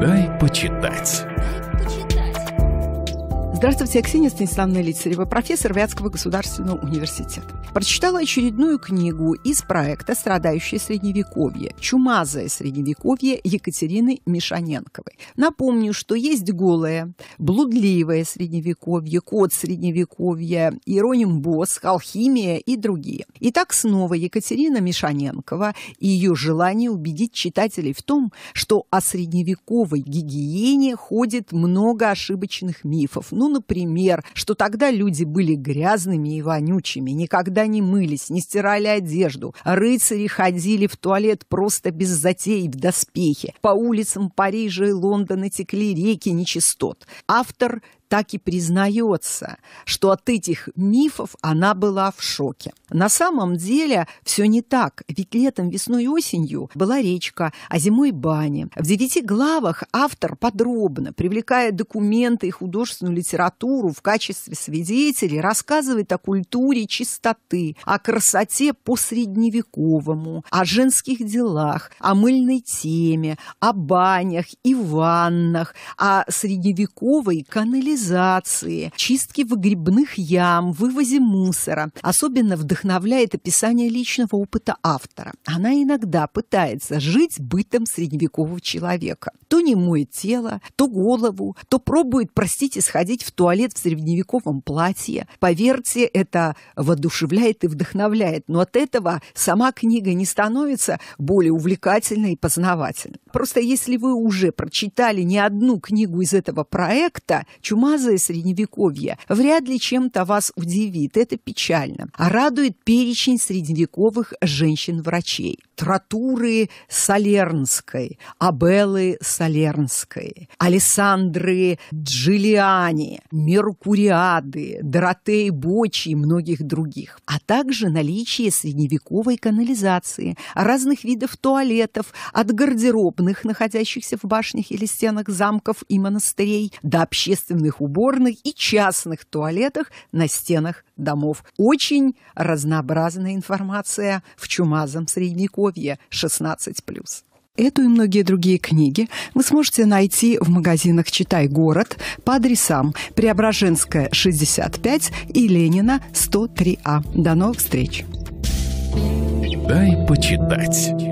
Дай почитать. Здравствуйте, я Ксения Станиславовна Лицарева, профессор Вятского государственного университета. Прочитала очередную книгу из проекта «Страдающее средневековье. Чумазое средневековье» Екатерины Мишаненковой. Напомню, что есть голое, блудливое средневековье, код средневековья, Ироним Босс, алхимия и другие. Итак, снова Екатерина Мишаненкова и ее желание убедить читателей в том, что о средневековой гигиене ходит много ошибочных мифов, но ну, например, что тогда люди были грязными и вонючими, никогда не мылись, не стирали одежду. Рыцари ходили в туалет просто без затей в доспехе. По улицам Парижа и Лондона текли реки нечистот. Автор так и признается, что от этих мифов она была в шоке. На самом деле все не так, ведь летом, весной и осенью была речка, а зимой баня. В девяти главах автор подробно, привлекая документы и художественную литературу в качестве свидетелей, рассказывает о культуре чистоты, о красоте по-средневековому, о женских делах, о мыльной теме, о банях и ваннах, о средневековой канализации канализации, чистке выгребных ям, вывозе мусора. Особенно вдохновляет описание личного опыта автора. Она иногда пытается жить бытом средневекового человека. То не моет тело, то голову, то пробует, простите, сходить в туалет в средневековом платье. Поверьте, это воодушевляет и вдохновляет. Но от этого сама книга не становится более увлекательной и познавательной. Просто если вы уже прочитали не одну книгу из этого проекта, «Чума чумазое средневековье вряд ли чем-то вас удивит, это печально. А радует перечень средневековых женщин-врачей. Тратуры Салернской, Абеллы Салернской, Алессандры Джиллиани, Меркуриады, Доротеи Бочи и многих других. А также наличие средневековой канализации, разных видов туалетов, от гардеробных, находящихся в башнях или стенах замков и монастырей, до общественных общественных уборных и частных туалетах на стенах домов. Очень разнообразная информация в чумазом средневековье 16+. Эту и многие другие книги вы сможете найти в магазинах «Читай город» по адресам Преображенская, 65 и Ленина, 103А. До новых встреч! Дай почитать.